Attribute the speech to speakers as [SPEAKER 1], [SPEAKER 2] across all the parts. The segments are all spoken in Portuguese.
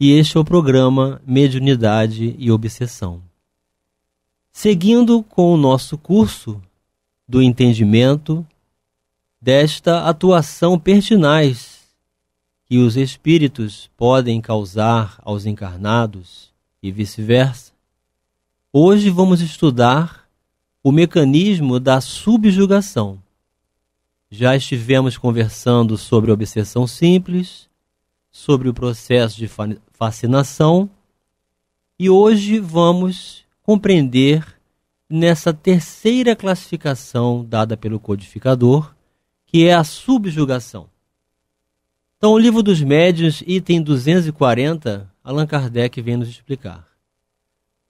[SPEAKER 1] e este é o programa Mediunidade e Obsessão. Seguindo com o nosso curso do entendimento desta atuação pertinaz que os espíritos podem causar aos encarnados e vice-versa, hoje vamos estudar o mecanismo da subjugação. Já estivemos conversando sobre obsessão simples, sobre o processo de fascinação e hoje vamos compreender nessa terceira classificação dada pelo codificador, que é a subjugação. Então, o livro dos médiuns, item 240, Allan Kardec vem nos explicar.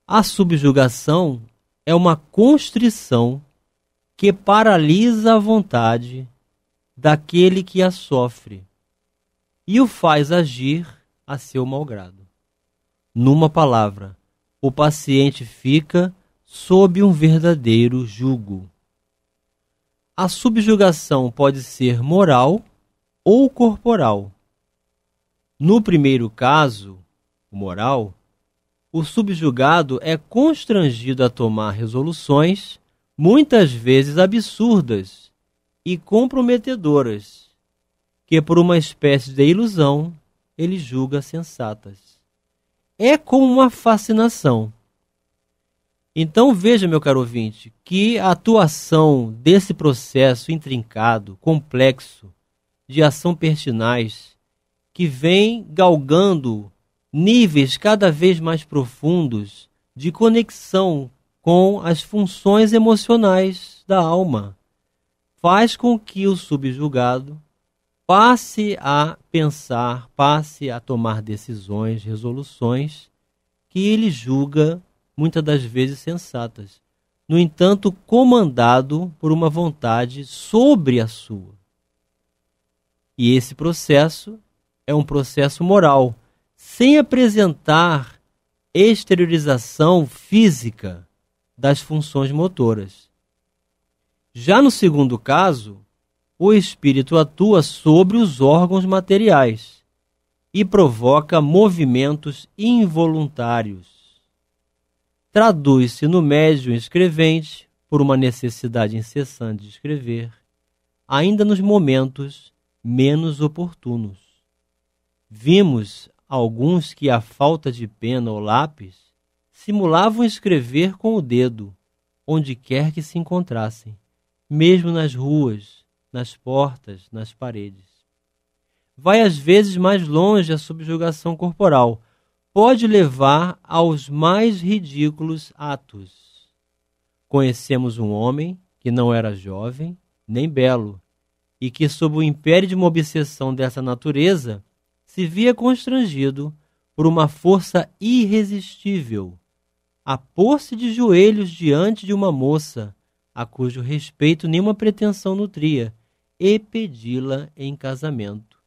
[SPEAKER 1] A subjugação é uma constrição que paralisa a vontade daquele que a sofre e o faz agir a seu malgrado. Numa palavra, o paciente fica sob um verdadeiro jugo. A subjugação pode ser moral ou corporal. No primeiro caso, o moral, o subjugado é constrangido a tomar resoluções, muitas vezes absurdas e comprometedoras, que por uma espécie de ilusão ele julga sensatas. É como uma fascinação. Então veja, meu caro ouvinte, que a atuação desse processo intrincado, complexo, de ação pertinaz, que vem galgando níveis cada vez mais profundos de conexão com as funções emocionais da alma, faz com que o subjugado passe a pensar, passe a tomar decisões, resoluções que ele julga muitas das vezes sensatas. No entanto, comandado por uma vontade sobre a sua. E esse processo é um processo moral, sem apresentar exteriorização física das funções motoras. Já no segundo caso, o espírito atua sobre os órgãos materiais e provoca movimentos involuntários. Traduz-se no médium escrevente, por uma necessidade incessante de escrever, ainda nos momentos menos oportunos. Vimos alguns que, à falta de pena ou lápis, simulavam escrever com o dedo, onde quer que se encontrassem, mesmo nas ruas, nas portas, nas paredes. Vai às vezes mais longe a subjugação corporal. Pode levar aos mais ridículos atos. Conhecemos um homem que não era jovem nem belo e que, sob o império de uma obsessão dessa natureza, se via constrangido por uma força irresistível a pôr-se de joelhos diante de uma moça a cujo respeito nenhuma pretensão nutria, e pedi-la em casamento.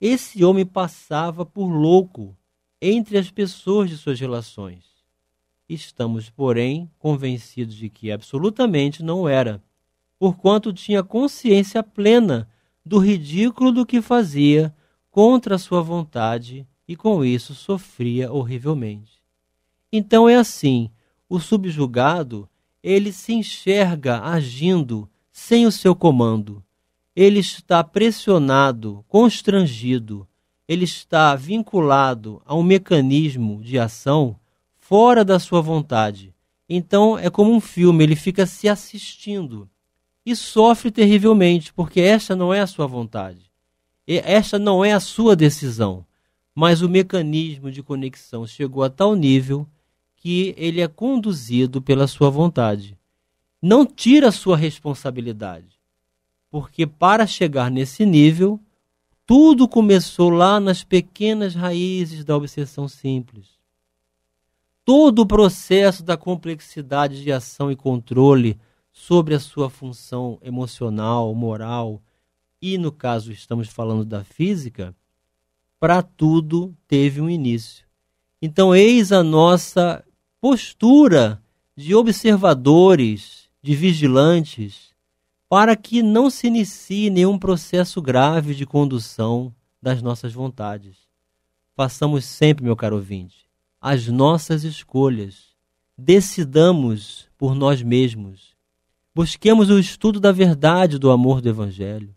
[SPEAKER 1] Esse homem passava por louco entre as pessoas de suas relações. Estamos, porém, convencidos de que absolutamente não era, porquanto tinha consciência plena do ridículo do que fazia contra a sua vontade e com isso sofria horrivelmente. Então é assim, o subjugado, ele se enxerga agindo sem o seu comando, ele está pressionado, constrangido, ele está vinculado a um mecanismo de ação fora da sua vontade. Então é como um filme, ele fica se assistindo e sofre terrivelmente, porque esta não é a sua vontade. E esta não é a sua decisão, mas o mecanismo de conexão chegou a tal nível que ele é conduzido pela sua vontade. Não tira a sua responsabilidade, porque para chegar nesse nível, tudo começou lá nas pequenas raízes da obsessão simples. Todo o processo da complexidade de ação e controle sobre a sua função emocional, moral, e no caso estamos falando da física, para tudo teve um início. Então, eis a nossa postura de observadores, de vigilantes, para que não se inicie nenhum processo grave de condução das nossas vontades. Façamos sempre, meu caro ouvinte, as nossas escolhas. Decidamos por nós mesmos. Busquemos o estudo da verdade do amor do Evangelho.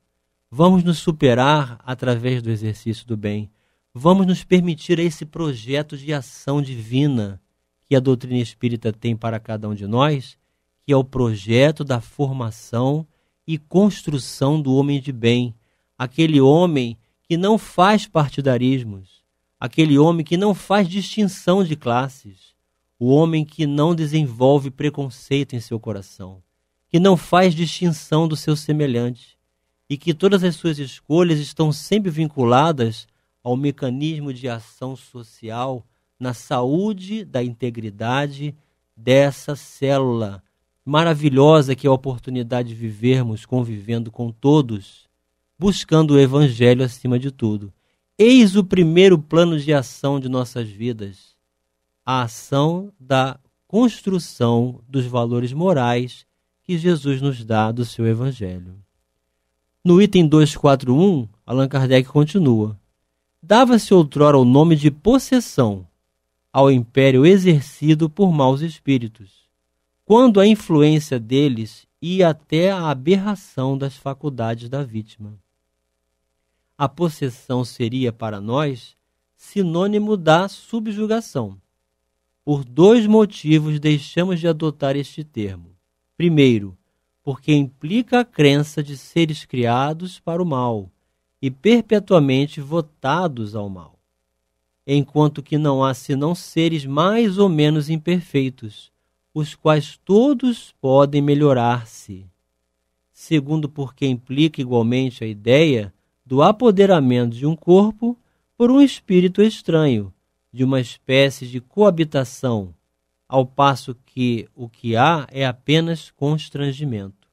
[SPEAKER 1] Vamos nos superar através do exercício do bem. Vamos nos permitir esse projeto de ação divina que a doutrina espírita tem para cada um de nós, que é o projeto da formação e construção do homem de bem, aquele homem que não faz partidarismos, aquele homem que não faz distinção de classes, o homem que não desenvolve preconceito em seu coração, que não faz distinção do seu semelhante e que todas as suas escolhas estão sempre vinculadas ao mecanismo de ação social na saúde da integridade dessa célula maravilhosa que é a oportunidade de vivermos convivendo com todos, buscando o Evangelho acima de tudo. Eis o primeiro plano de ação de nossas vidas: a ação da construção dos valores morais que Jesus nos dá do seu Evangelho. No item 241, Allan Kardec continua: Dava-se outrora o nome de possessão ao império exercido por maus espíritos quando a influência deles ia até a aberração das faculdades da vítima. A possessão seria para nós sinônimo da subjugação. Por dois motivos deixamos de adotar este termo. Primeiro, porque implica a crença de seres criados para o mal e perpetuamente votados ao mal, enquanto que não há senão seres mais ou menos imperfeitos os quais todos podem melhorar-se. Segundo, porque implica igualmente a ideia do apoderamento de um corpo por um espírito estranho, de uma espécie de coabitação, ao passo que o que há é apenas constrangimento.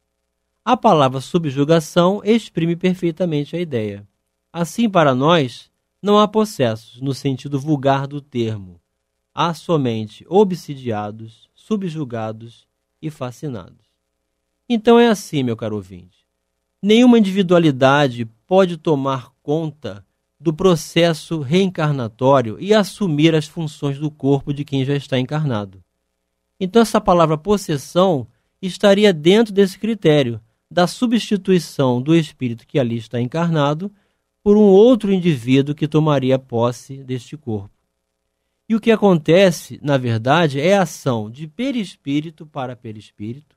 [SPEAKER 1] A palavra subjugação exprime perfeitamente a ideia. Assim, para nós, não há possessos no sentido vulgar do termo. Há somente obsidiados, subjugados e fascinados. Então é assim, meu caro ouvinte. Nenhuma individualidade pode tomar conta do processo reencarnatório e assumir as funções do corpo de quem já está encarnado. Então, essa palavra possessão estaria dentro desse critério da substituição do espírito que ali está encarnado por um outro indivíduo que tomaria posse deste corpo. E o que acontece, na verdade, é a ação de perispírito para perispírito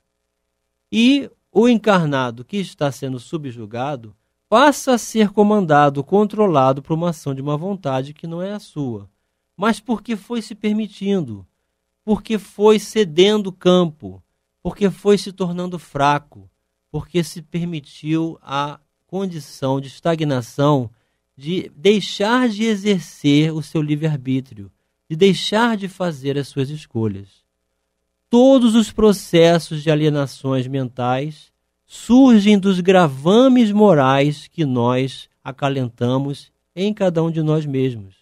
[SPEAKER 1] e o encarnado que está sendo subjugado passa a ser comandado, controlado por uma ação de uma vontade que não é a sua, mas porque foi se permitindo, porque foi cedendo campo, porque foi se tornando fraco, porque se permitiu a condição de estagnação de deixar de exercer o seu livre-arbítrio, de deixar de fazer as suas escolhas. Todos os processos de alienações mentais surgem dos gravames morais que nós acalentamos em cada um de nós mesmos.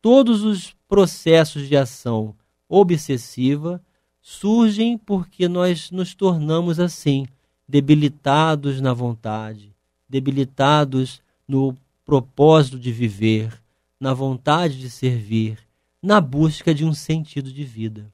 [SPEAKER 1] Todos os processos de ação obsessiva surgem porque nós nos tornamos assim, debilitados na vontade, debilitados no propósito de viver, na vontade de servir, na busca de um sentido de vida.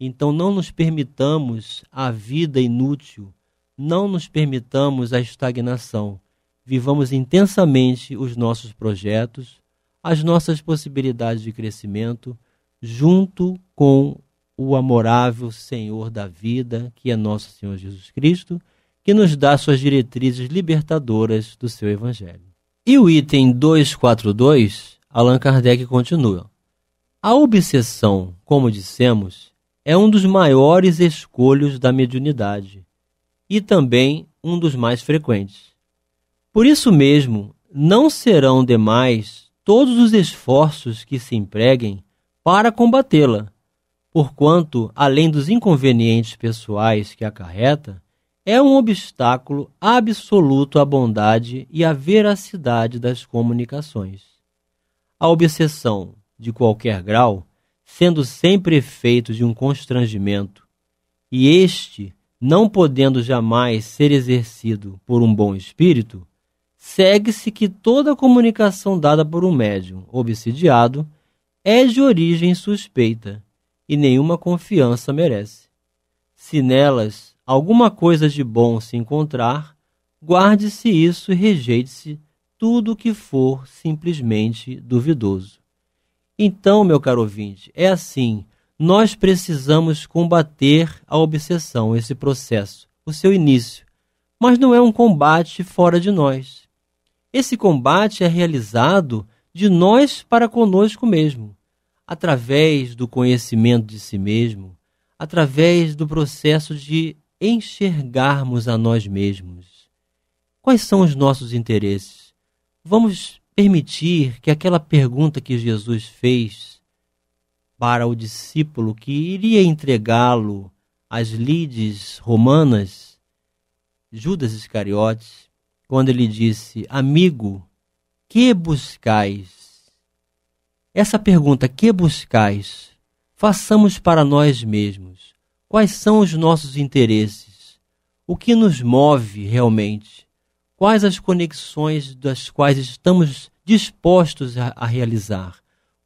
[SPEAKER 1] Então não nos permitamos a vida inútil, não nos permitamos a estagnação. Vivamos intensamente os nossos projetos, as nossas possibilidades de crescimento, junto com o amorável Senhor da vida, que é nosso Senhor Jesus Cristo, que nos dá suas diretrizes libertadoras do seu Evangelho. E o item 242, Allan Kardec continua. A obsessão, como dissemos, é um dos maiores escolhos da mediunidade e também um dos mais frequentes. Por isso mesmo, não serão demais todos os esforços que se empreguem para combatê-la, porquanto, além dos inconvenientes pessoais que acarreta, é um obstáculo absoluto à bondade e à veracidade das comunicações. A obsessão de qualquer grau, sendo sempre efeito de um constrangimento, e este, não podendo jamais ser exercido por um bom espírito, segue-se que toda comunicação dada por um médium obsidiado é de origem suspeita e nenhuma confiança merece. Se nelas alguma coisa de bom se encontrar, guarde-se isso e rejeite-se tudo o que for simplesmente duvidoso. Então, meu caro ouvinte, é assim: nós precisamos combater a obsessão, esse processo, o seu início. Mas não é um combate fora de nós. Esse combate é realizado de nós para conosco mesmo, através do conhecimento de si mesmo, através do processo de enxergarmos a nós mesmos. Quais são os nossos interesses? Vamos permitir que aquela pergunta que Jesus fez para o discípulo que iria entregá-lo às lides romanas, Judas Iscariotes, quando ele disse: Amigo, que buscais? Essa pergunta, que buscais? Façamos para nós mesmos. Quais são os nossos interesses? O que nos move realmente? quais as conexões das quais estamos dispostos a, a, realizar,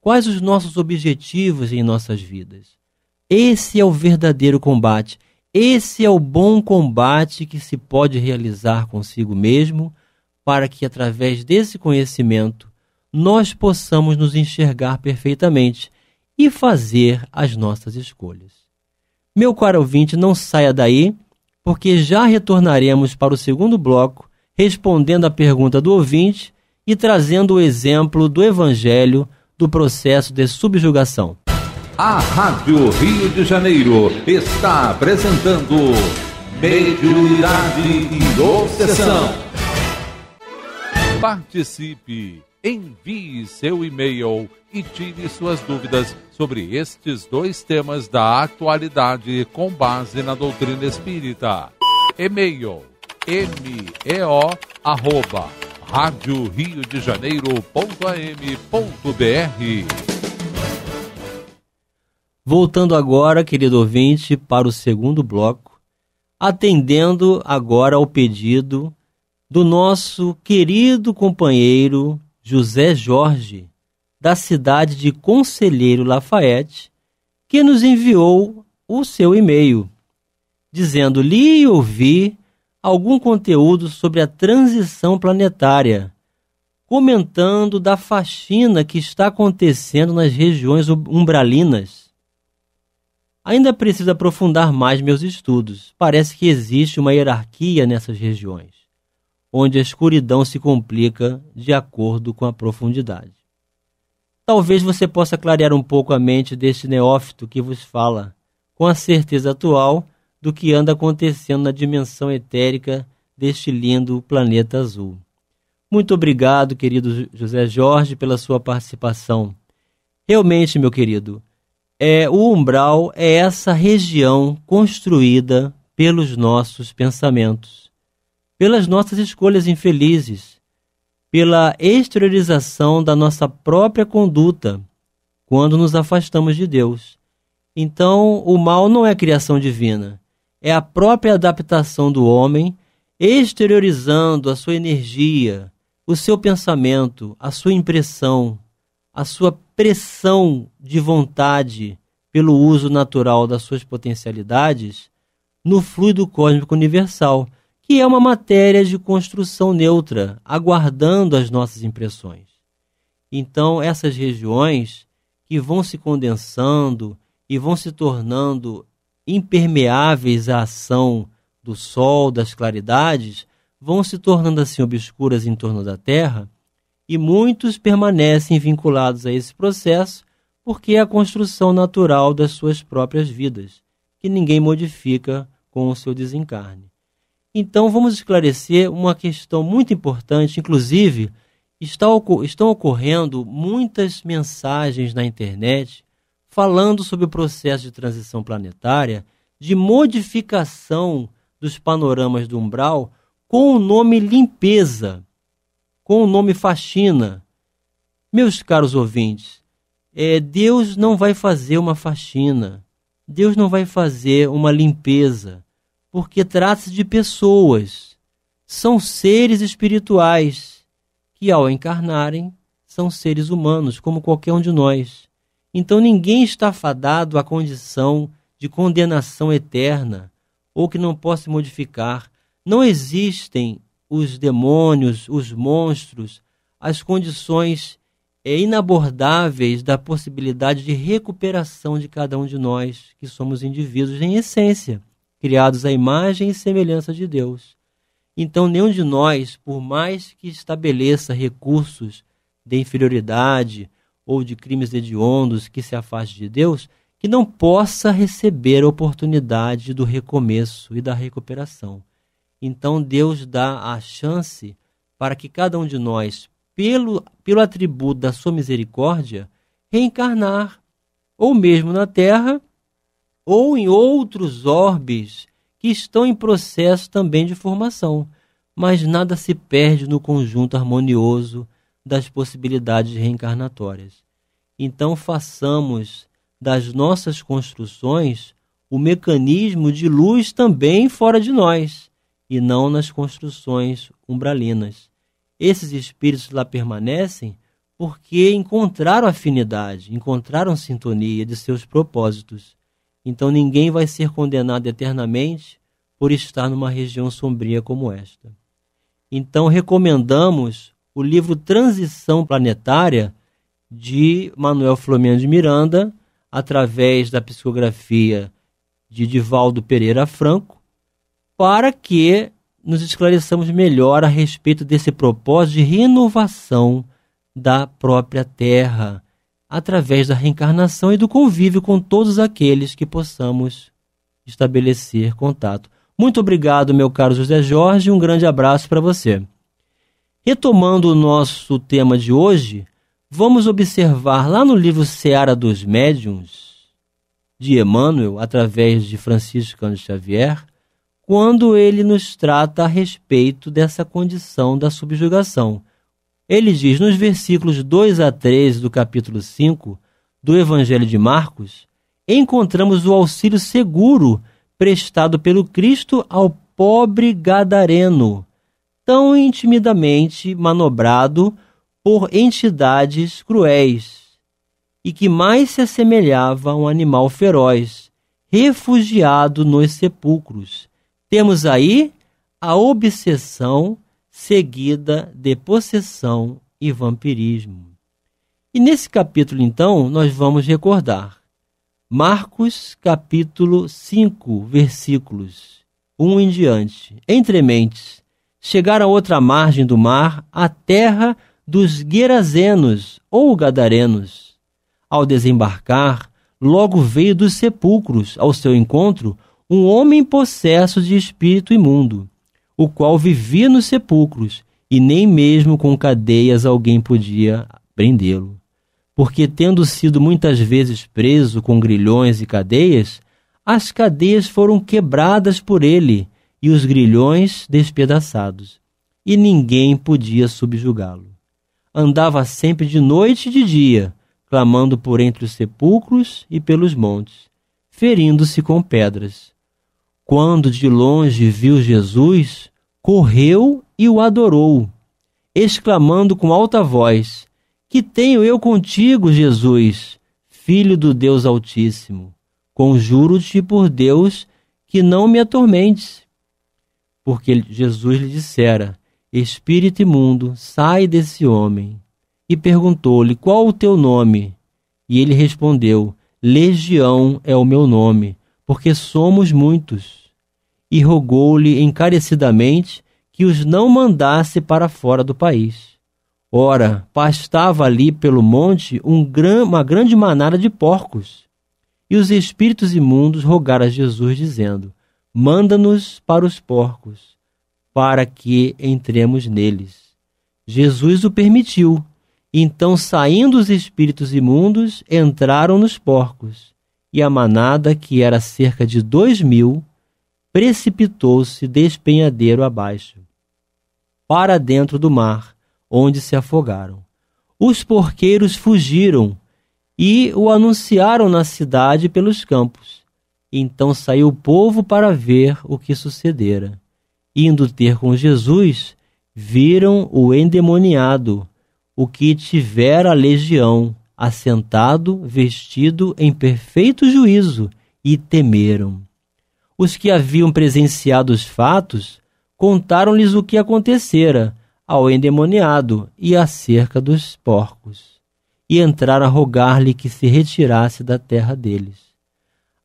[SPEAKER 1] quais os nossos objetivos em nossas vidas. Esse é o verdadeiro combate. Esse é o bom combate que se pode realizar consigo mesmo, para que através desse conhecimento nós possamos nos enxergar perfeitamente e fazer as nossas escolhas. Meu caro ouvinte, não saia daí, porque já retornaremos para o segundo bloco respondendo à pergunta do ouvinte e trazendo o exemplo do Evangelho do processo de subjugação.
[SPEAKER 2] A Rádio Rio de Janeiro está apresentando Mediunidade e Obsessão. Participe, envie seu e-mail e tire suas dúvidas sobre estes dois temas da atualidade com base na doutrina espírita. E-mail meo arroba rádio rio de janeiro.am.br
[SPEAKER 1] Voltando agora, querido ouvinte, para o segundo bloco, atendendo agora ao pedido do nosso querido companheiro José Jorge, da cidade de Conselheiro Lafayette, que nos enviou o seu e-mail, dizendo: Li e ouvi algum conteúdo sobre a transição planetária, comentando da faxina que está acontecendo nas regiões umbralinas. Ainda preciso aprofundar mais meus estudos. Parece que existe uma hierarquia nessas regiões, onde a escuridão se complica de acordo com a profundidade. Talvez você possa clarear um pouco a mente deste neófito que vos fala. Com a certeza atual, do que anda acontecendo na dimensão etérica deste lindo planeta azul. Muito obrigado, querido José Jorge, pela sua participação. Realmente, meu querido, é, o umbral é essa região construída pelos nossos pensamentos, pelas nossas escolhas infelizes, pela exteriorização da nossa própria conduta quando nos afastamos de Deus. Então, o mal não é criação divina, é a própria adaptação do homem exteriorizando a sua energia, o seu pensamento, a sua impressão, a sua pressão de vontade pelo uso natural das suas potencialidades no fluido cósmico universal, que é uma matéria de construção neutra, aguardando as nossas impressões. Então, essas regiões que vão se condensando e vão se tornando impermeáveis à ação do sol, das claridades, vão se tornando assim obscuras em torno da Terra, e muitos permanecem vinculados a esse processo porque é a construção natural das suas próprias vidas, que ninguém modifica com o seu desencarne. Então vamos esclarecer uma questão muito importante, inclusive está, estão ocorrendo muitas mensagens na internet falando sobre o processo de transição planetária, de modificação dos panoramas do umbral com o nome limpeza, com o nome faxina. Meus caros ouvintes, é, Deus não vai fazer uma faxina, Deus não vai fazer uma limpeza, porque trata-se de pessoas, são seres espirituais que, ao encarnarem, são seres humanos, como qualquer um de nós. Então ninguém está fadado à condição de condenação eterna ou que não possa modificar. Não existem os demônios, os monstros, as condições é, inabordáveis da possibilidade de recuperação de cada um de nós, que somos indivíduos em essência, criados à imagem e semelhança de Deus. Então, nenhum de nós, por mais que estabeleça recursos de inferioridade, ou de crimes hediondos que se afaste de Deus, que não possa receber a oportunidade do recomeço e da recuperação. Então Deus dá a chance para que cada um de nós, pelo, pelo atributo da sua misericórdia, reencarnar, ou mesmo na Terra, ou em outros orbes que estão em processo também de formação. Mas nada se perde no conjunto harmonioso das possibilidades reencarnatórias. Então, façamos das nossas construções o mecanismo de luz também fora de nós, e não nas construções umbralinas. Esses espíritos lá permanecem porque encontraram afinidade, encontraram sintonia de seus propósitos. Então ninguém vai ser condenado eternamente por estar numa região sombria como esta. Então recomendamos o livro Transição Planetária, de Manuel Flamengo de Miranda, através da psicografia de Divaldo Pereira Franco, para que nos esclareçamos melhor a respeito desse propósito de renovação da própria Terra, através da reencarnação e do convívio com todos aqueles que possamos estabelecer contato. Muito obrigado, meu caro José Jorge, um grande abraço para você. Retomando o nosso tema de hoje, vamos observar lá no livro Seara dos Médiuns, de Emmanuel, através de Francisco Cândido Xavier, quando ele nos trata a respeito dessa condição da subjugação. Ele diz nos versículos 2 a 3 do capítulo 5 do Evangelho de Marcos: encontramos o auxílio seguro prestado pelo Cristo ao pobre gadareno tão intimidamente manobrado por entidades cruéis e que mais se assemelhava a um animal feroz, refugiado nos sepulcros. Temos aí a obsessão seguida de possessão e vampirismo. E nesse capítulo, então, nós vamos recordar Marcos, capítulo 5, versículos 1 em diante, entre mentes chegar à outra margem do mar, a terra dos Gerazenos ou Gadarenos. Ao desembarcar, logo veio dos sepulcros ao seu encontro um homem possesso de espírito imundo, o qual vivia nos sepulcros, e nem mesmo com cadeias alguém podia prendê-lo. Porque, tendo sido muitas vezes preso com grilhões e cadeias, as cadeias foram quebradas por ele e os grilhões despedaçados, e ninguém podia subjugá-lo. Andava sempre de noite e de dia, clamando por entre os sepulcros e pelos montes, ferindo-se com pedras. Quando de longe viu Jesus, correu e o adorou, exclamando com alta voz: Que tenho eu contigo, Jesus, filho do Deus Altíssimo? Conjuro-te por Deus que não me atormentes porque Jesus lhe dissera: Espírito imundo, sai desse homem. E perguntou-lhe: Qual o teu nome? E ele respondeu: Legião é o meu nome, porque somos muitos. E rogou-lhe encarecidamente que os não mandasse para fora do país. Ora, pastava ali pelo monte um gran, uma grande manada de porcos. E os espíritos imundos rogaram a Jesus, dizendo: manda-nos para os porcos, para que entremos neles. Jesus o permitiu. Então, saindo os espíritos imundos, entraram nos porcos, e a manada, que era cerca de dois mil, precipitou-se despenhadeiro abaixo, para dentro do mar, onde se afogaram. Os porqueiros fugiram e o anunciaram na cidade pelos campos então saiu o povo para ver o que sucedera. Indo ter com Jesus, viram o endemoniado, o que tivera a legião, assentado, vestido em perfeito juízo, e temeram. Os que haviam presenciado os fatos contaram-lhes o que acontecera ao endemoniado e acerca dos porcos, e entraram a rogar-lhe que se retirasse da terra deles.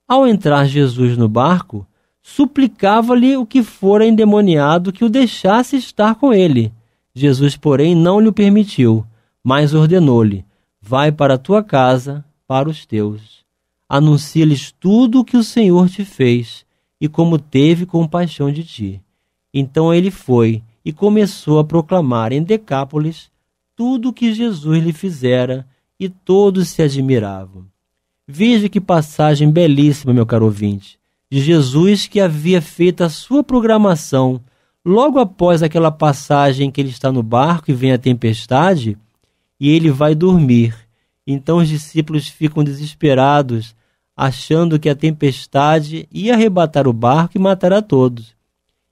[SPEAKER 1] Ao entrar Jesus no barco, suplicava-lhe o que fora endemoniado que o deixasse estar com ele. Jesus, porém, não lhe permitiu, mas ordenou-lhe: Vai para a tua casa, para os teus. Anuncia-lhes tudo o que o Senhor te fez e como teve compaixão de ti. Então ele foi e começou a proclamar em Decápolis tudo o que Jesus lhe fizera, e todos se admiravam. Veja que passagem belíssima, meu caro ouvinte, de Jesus que havia feito a sua programação. Logo após aquela passagem que ele está no barco e vem a tempestade, e ele vai dormir. Então os discípulos ficam desesperados, achando que a tempestade ia arrebatar o barco e matar a todos.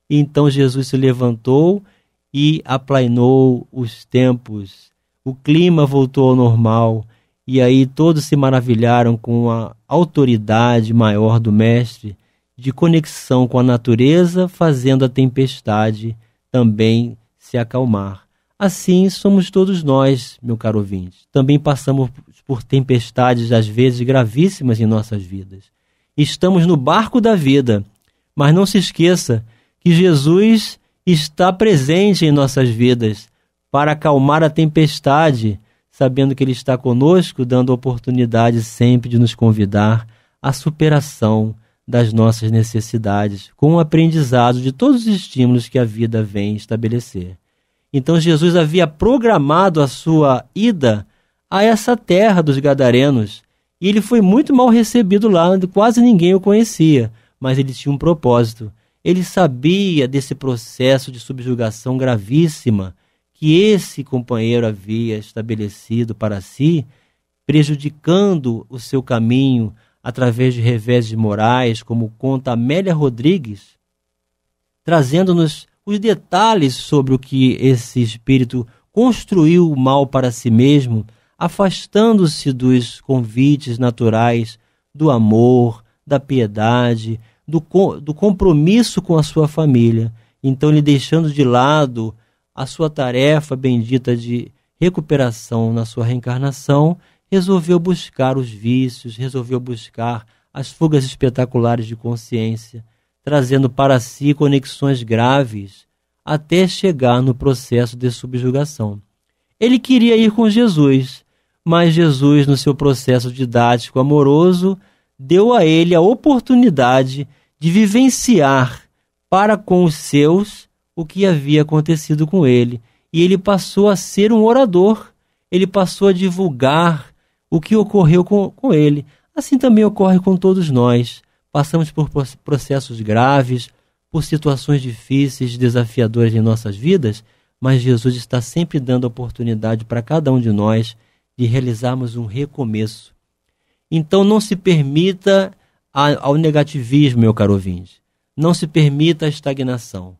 [SPEAKER 1] Então Jesus se levantou e aplainou os tempos. O clima voltou ao normal. E aí todos se maravilharam com a autoridade maior do Mestre de conexão com a natureza, fazendo a tempestade também se acalmar. Assim somos todos nós, meu caro ouvinte. Também passamos por tempestades, às vezes gravíssimas, em nossas vidas. Estamos no barco da vida, mas não se esqueça que Jesus está presente em nossas vidas para acalmar a tempestade sabendo que Ele está conosco, dando oportunidade sempre de nos convidar à superação das nossas necessidades, com o aprendizado de todos os estímulos que a vida vem estabelecer. Então Jesus havia programado a sua ida a essa terra dos gadarenos, e ele foi muito mal recebido lá, quase ninguém o conhecia, mas ele tinha um propósito. Ele sabia desse processo de subjugação gravíssima que esse companheiro havia estabelecido para si, prejudicando o seu caminho através de revés de morais, como conta Amélia Rodrigues, trazendo-nos os detalhes sobre o que esse espírito construiu o mal para si mesmo, afastando-se dos convites naturais do amor, da piedade, do, do compromisso com a sua família, então lhe deixando de lado a sua tarefa bendita de recuperação na sua reencarnação, resolveu buscar os vícios, resolveu buscar as fugas espetaculares de consciência, trazendo para si conexões graves até chegar no processo de subjugação. Ele queria ir com Jesus, mas Jesus, no seu processo didático amoroso, deu a ele a oportunidade de vivenciar para com os seus o que havia acontecido com ele. E ele passou a ser um orador, ele passou a divulgar o que ocorreu com, com ele. Assim também ocorre com todos nós. Passamos por processos graves, por situações difíceis, desafiadoras em nossas vidas, mas Jesus está sempre dando oportunidade para cada um de nós de realizarmos um recomeço. Então não se permita ao negativismo, meu caro ouvinte. Não se permita a estagnação.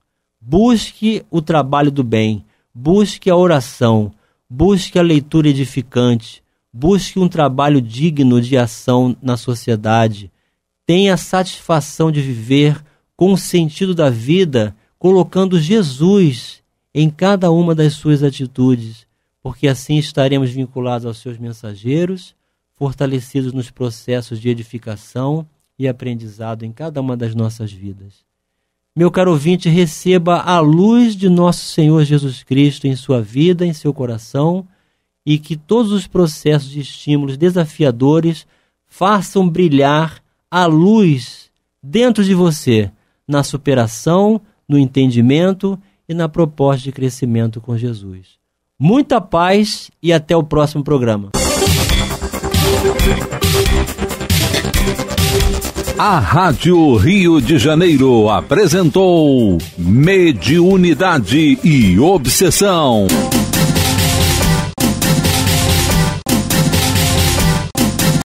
[SPEAKER 1] Busque o trabalho do bem, busque a oração, busque a leitura edificante, busque um trabalho digno de ação na sociedade. Tenha a satisfação de viver com o sentido da vida, colocando Jesus em cada uma das suas atitudes, porque assim estaremos vinculados aos seus mensageiros, fortalecidos nos processos de edificação e aprendizado em cada uma das nossas vidas meu caro ouvinte, receba a luz de nosso Senhor Jesus Cristo em sua vida, em seu coração, e que todos os processos de estímulos desafiadores façam brilhar a luz dentro de você, na superação, no entendimento e na proposta de crescimento com Jesus. Muita paz e até o próximo programa. A Rádio Rio
[SPEAKER 2] de Janeiro apresentou Mediunidade e Obsessão.